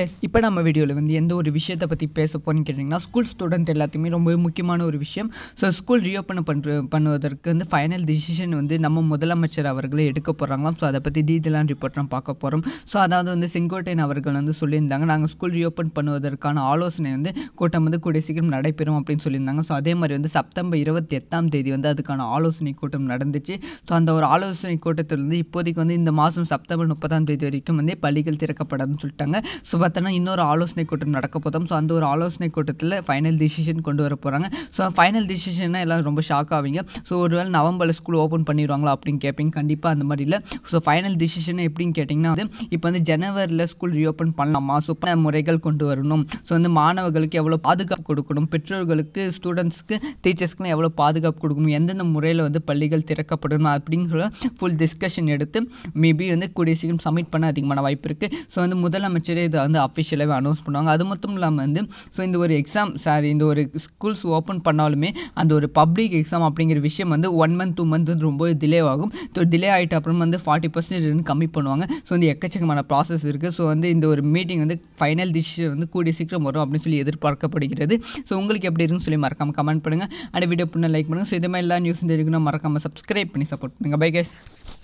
S இப்போ நம்ம வீடியோவில் வந்து எந்த ஒரு விஷயத்தை பற்றி பேச போன்னு கேட்டிங்கன்னா ஸ்கூல் ஸ்டூடெண்ட் எல்லாத்தையுமே ரொம்ப முக்கியமான ஒரு விஷயம் ஸோ ஸ்கூல் ரீஓப்பன் பண்ணுற பண்ணுவதற்கு வந்து ஃபைனல் டிசிஷன் வந்து நம்ம முதலமைச்சர் அவர்களே எடுக்க போகிறாங்களாம் ஸோ அதை பற்றி டீட்டெயிலாக ரிப்போர்ட் நம்ம பார்க்க போகிறோம் ஸோ அதாவது வந்து செங்கோட்டையன் அவர்கள் வந்து சொல்லியிருந்தாங்க நாங்கள் ஸ்கூல் ரீஓப்பன் பண்ணுவதற்கான ஆலோசனை வந்து கூட்டம் வந்து கூடிய சீக்கிரம் நடைபெறும் அப்படின்னு சொல்லியிருந்தாங்க ஸோ அதே மாதிரி வந்து செப்டம்பர் இருபத்தி எட்டாம் தேதி வந்து அதுக்கான ஆலோசனை கூட்டம் நடந்துச்சு ஸோ அந்த ஒரு ஆலோசனை கூட்டத்தில் வந்து இப்போதைக்கு வந்து இந்த மாதம் செப்டம்பர் முப்பதாம் தேதி வரைக்கும் வந்து பள்ளிகள் திறக்கப்படாதுன்னு சொல்லிட்டாங்க ஸோ பார்த்தோன்னா இன்னொரு ஆலோசனை கூட்டம் நடக்க போதும் ஸோ அந்த ஒரு ஆலோசனை கூட்டத்தில் ஃபைனல் டிசிஷன் கொண்டு வர போகிறாங்க ஸோ ஃபைனல் டிசிஷன்னா எல்லாம் ரொம்ப ஷாக் ஆவீங்க ஸோ ஒருவேளை நவம்பரில் ஸ்கூல் ஓப்பன் பண்ணிடுவாங்களா அப்படின்னு கேட்பீங்க கண்டிப்பாக அந்த மாதிரி இல்லை ஸோ ஃபைனல் டிசிஷன் எப்படின்னு கேட்டிங்கன்னா வந்து இப்போ வந்து ஜனவரியில் ஸ்கூல் ரீஓப்பன் பண்ணலாமா ஸோ முறைகள் கொண்டு வரணும் ஸோ வந்து மாணவர்களுக்கு எவ்வளோ பாதுகாப்பு கொடுக்கணும் பெற்றோர்களுக்கு ஸ்டூடெண்ட்ஸ்க்கு டீச்சர்ஸ்க்குலாம் எவ்வளோ பாதுகாப்பு கொடுக்கணும் எந்தெந்த முறையில் வந்து பள்ளிகள் திறக்கப்படும் அப்படிங்கிற ஃபுல் டிஸ்கஷன் எடுத்து மேபி வந்து கூடிய சீக்கிரம் சப்மிட் பண்ண அதிகமான வாய்ப்பு இருக்குது ஸோ வந்து முதலமைச்சரே இது வந்து அஃபிஷியலாகவே அனௌன்ஸ் பண்ணுவாங்க அது மட்டும் இல்லாமல் வந்து ஸோ இந்த ஒரு எக்ஸாம் சாரி இந்த ஒரு ஸ்கூல்ஸ் ஓப்பன் பண்ணாலுமே அந்த ஒரு பப்ளிக் எக்ஸாம் அப்படிங்கிற விஷயம் வந்து ஒன் மந்த் டூ மந்த் வந்து ரொம்ப டிலே ஆகும் ஸோ டிலே ஆகிட்ட அப்புறம் வந்து ஃபார்ட்டி பர்சன்டேஜ் வந்து கம்மி பண்ணுவாங்க ஸோ இந்த எக்கச்சக்கமான ப்ராசஸ் இருக்குது ஸோ வந்து இந்த ஒரு மீட்டிங் வந்து ஃபைனல் டிசிஷன் வந்து கூடிய சீக்கிரம் வரும் அப்படின்னு சொல்லி எதிர்பார்க்கப்படுகிறது ஸோ உங்களுக்கு எப்படி இருக்குன்னு சொல்லி மறக்காமல் கமெண்ட் பண்ணுங்கள் அண்ட் வீடியோ பண்ண லைக் பண்ணுங்கள் ஸோ இதே மாதிரி எல்லா நியூஸ் தெரிஞ்சுக்கணும் மறக்காமல் சப்ஸ்கிரைப் பண்ணி சப்போர்ட் பண்ணுங்கள் பை கேஸ்